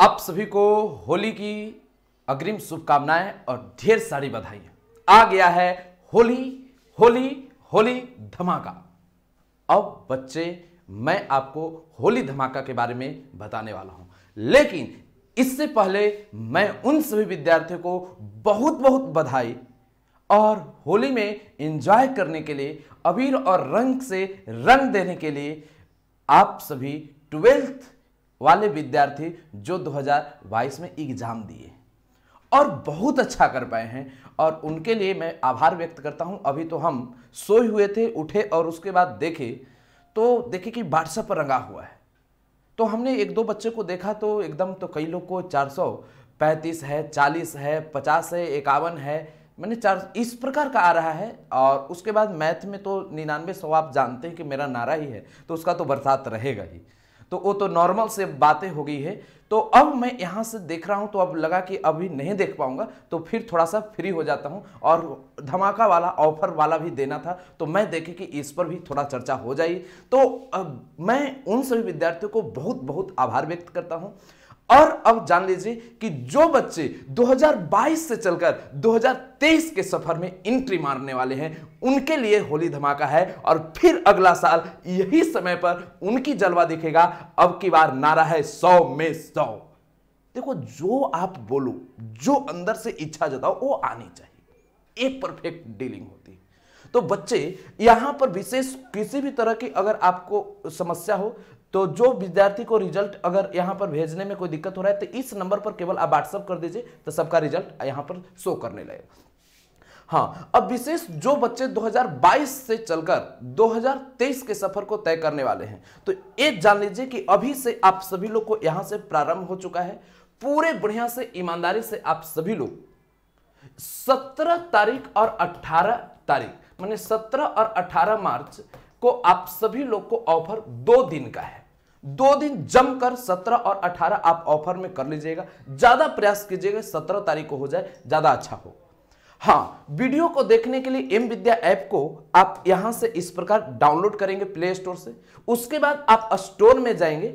आप सभी को होली की अग्रिम शुभकामनाएं और ढेर सारी बधाई आ गया है होली होली होली धमाका अब बच्चे मैं आपको होली धमाका के बारे में बताने वाला हूं लेकिन इससे पहले मैं उन सभी विद्यार्थियों को बहुत बहुत बधाई और होली में एंजॉय करने के लिए अबीर और रंग से रंग देने के लिए आप सभी ट्वेल्थ वाले विद्यार्थी जो 2022 में एग्ज़ाम दिए और बहुत अच्छा कर पाए हैं और उनके लिए मैं आभार व्यक्त करता हूं अभी तो हम सोए हुए थे उठे और उसके बाद देखे तो देखे कि व्हाट्सएप पर रंगा हुआ है तो हमने एक दो बच्चे को देखा तो एकदम तो कई लोग को चार सौ पैंतीस है चालीस है पचास है इक्यावन है मैंने चार इस प्रकार का आ रहा है और उसके बाद मैथ में तो निन्यानवे सौ आप जानते हैं कि मेरा नारा ही है तो उसका तो बरसात रहेगा ही तो वो तो नॉर्मल से बातें हो गई है तो अब मैं यहाँ से देख रहा हूँ तो अब लगा कि अभी नहीं देख पाऊँगा तो फिर थोड़ा सा फ्री हो जाता हूँ और धमाका वाला ऑफर वाला भी देना था तो मैं देखे कि इस पर भी थोड़ा चर्चा हो जाए तो मैं उन सभी विद्यार्थियों को बहुत बहुत आभार व्यक्त करता हूँ और अब जान लीजिए कि जो बच्चे 2022 से चलकर 2023 के सफर में एंट्री मारने वाले हैं उनके लिए होली धमाका है और फिर अगला साल यही समय पर उनकी जलवा दिखेगा अब की बार नारा है सौ में सौ देखो जो आप बोलो जो अंदर से इच्छा जताओ वो आनी चाहिए एक परफेक्ट डीलिंग होती है तो बच्चे यहां पर विशेष किसी भी तरह की अगर आपको समस्या हो तो जो विद्यार्थी को रिजल्ट अगर यहाँ पर भेजने में कोई दिक्कत हो रहा है तो इस नंबर पर केवल आप व्हाट्सअप कर दीजिए तो सबका रिजल्ट यहाँ पर शो करने लगेगा हाँ अब विशेष जो बच्चे 2022 से चलकर 2023 के सफर को तय करने वाले हैं तो ये जान लीजिए कि अभी से आप सभी लोग को यहां से प्रारंभ हो चुका है पूरे बढ़िया से ईमानदारी से आप सभी लोग 17 तारीख और 18 तारीख मैंने 17 और 18 मार्च को आप सभी लोग को ऑफर दो दिन का है दो दिन जमकर 17 और 18 आप ऑफर में कर लीजिएगा ज्यादा प्रयास कीजिएगा 17 तारीख को हो जाए ज्यादा अच्छा हो हाँ वीडियो को देखने के लिए एम विद्या ऐप को आप यहां से इस प्रकार डाउनलोड करेंगे प्ले स्टोर से उसके बाद आप स्टोर में जाएंगे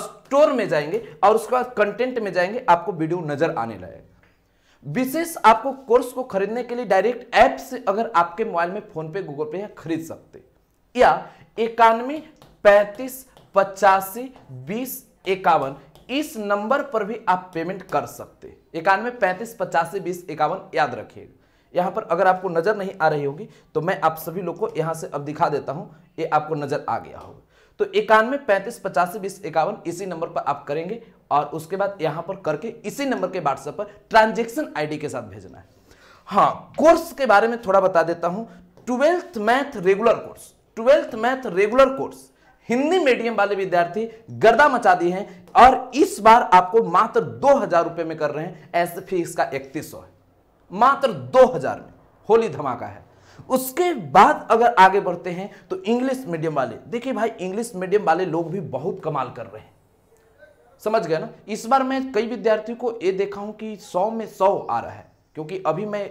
स्टोर में जाएंगे और उसके बाद कंटेंट में जाएंगे आपको वीडियो नजर आने लगेगा विशेष आपको कोर्स को खरीदने के लिए डायरेक्ट ऐप से अगर आपके मोबाइल में फोन पे गूगल पे या खरीद सकते या इक्यानवे पैंतीस पचासी बीस इक्यावन इस नंबर पर भी आप पेमेंट कर सकते इक्यानवे पैंतीस पचासी बीस इक्यावन याद रखिएगा यहां पर अगर आपको नज़र नहीं आ रही होगी तो मैं आप सभी लोग को यहां से अब दिखा देता हूं ये आपको नज़र आ गया होगा तो इक्यानवे पैंतीस पचासी बीस इक्यावन इसी नंबर पर आप करेंगे और उसके बाद यहां पर करके इसी नंबर के व्हाट्सएप पर ट्रांजेक्शन आई के साथ भेजना है हाँ कोर्स के बारे में थोड़ा बता देता हूं twelfth math regular course twelfth math regular course Hindi medium वाले विद्यार्थी गर्दा मचा दी हैं और इस बार आपको मात्र दो हजार रुपए में कर रहे हैं ऐसे फीस का इकतीस सौ है मात्र दो हजार में होली धमाका है उसके बाद अगर आगे बढ़ते हैं तो इंग्लिश मीडियम वाले देखिए भाई इंग्लिश मीडियम वाले लोग भी बहुत कमाल कर रहे हैं समझ गए ना इस बार मैं कई विद्यार्थियों को ये देखा हूं कि सौ में सौ आ रहा है क्योंकि अभी मैं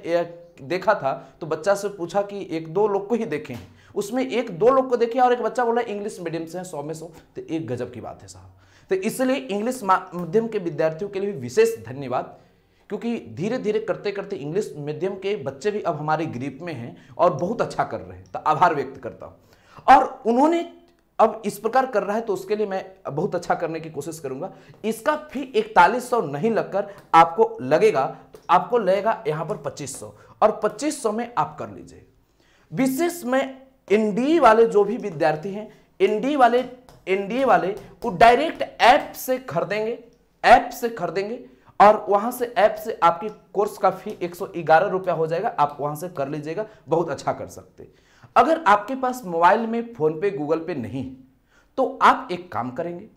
देखा था तो बच्चा से पूछा कि एक दो लोग को ही देखे हैं उसमें एक दो लोग को देखिए और एक बच्चा बोला इंग्लिश मीडियम से है सौ में सौ तो एक गजब की बात है साहब तो इसलिए इंग्लिश माध्यम के विद्यार्थियों के लिए विशेष धन्यवाद क्योंकि धीरे धीरे करते करते इंग्लिश मीडियम के बच्चे भी अब हमारे ग्रीप में हैं और बहुत अच्छा कर रहे हैं तो आभार व्यक्त करता हूँ और उन्होंने अब इस प्रकार कर रहा है तो उसके लिए मैं बहुत अच्छा करने की कोशिश करूंगा इसका फी इकतालीस सौ नहीं लगकर आपको लगेगा तो आपको लगेगा यहां पर पच्चीस सौ और पच्चीस सौ में आप कर लीजिए विशेष मैं एनडीए वाले जो भी विद्यार्थी हैं एनडीए वाले एनडीए वाले वो डायरेक्ट ऐप से खरीदेंगे ऐप से खरीदेंगे और वहां से ऐप से आपके कोर्स का फी एक रुपया हो जाएगा आप वहां से कर लीजिएगा बहुत अच्छा कर सकते अगर आपके पास मोबाइल में फोन पे गूगल पे नहीं तो आप एक काम करेंगे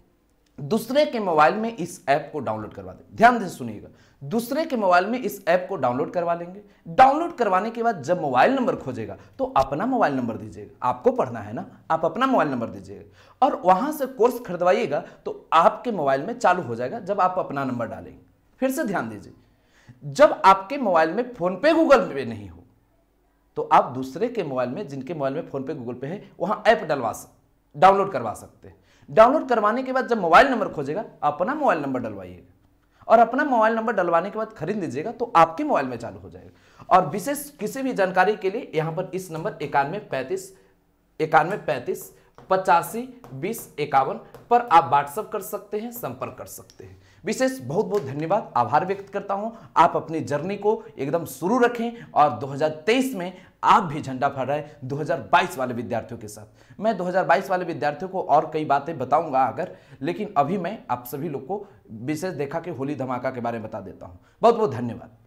दूसरे के मोबाइल में इस ऐप को डाउनलोड करवा दें ध्यान से सुनिएगा दूसरे के मोबाइल में इस ऐप को डाउनलोड करवा लेंगे डाउनलोड करवाने के बाद जब मोबाइल नंबर खोजेगा तो अपना मोबाइल नंबर दीजिएगा आपको पढ़ना है ना आप अपना मोबाइल नंबर दीजिएगा और वहां से कोर्स खरीदवाइएगा तो आपके मोबाइल में चालू हो जाएगा जब आप अपना नंबर डालेंगे फिर से ध्यान दीजिए जब आपके मोबाइल में फोनपे गूगल पे नहीं हो तो आप दूसरे के मोबाइल में जिनके मोबाइल में फोनपे गूगल पे है वहां ऐप डलवा डाउनलोड करवा सकते हैं डाउनलोड करवाने के बाद जब मोबाइल नंबर खोजेगा अपना मोबाइल नंबर डलवाइएगा और अपना मोबाइल नंबर डलवाने के बाद खरीद लीजिएगा तो आपके मोबाइल में चालू हो जाएगा और विशेष किसी भी जानकारी के लिए यहाँ पर इस नंबर इक्यानवे पैंतीस इक्यानवे पैंतीस पचासी बीस इक्यावन पर आप व्हाट्सअप कर सकते हैं संपर्क कर सकते हैं विशेष बहुत बहुत धन्यवाद आभार व्यक्त करता हूँ आप अपनी जर्नी को एकदम शुरू रखें और 2023 में आप भी झंडा फहर रहे 2022 वाले विद्यार्थियों के साथ मैं 2022 वाले विद्यार्थियों को और कई बातें बताऊंगा अगर लेकिन अभी मैं आप सभी लोग को विशेष देखा कि होली धमाका के बारे में बता देता हूँ बहुत बहुत धन्यवाद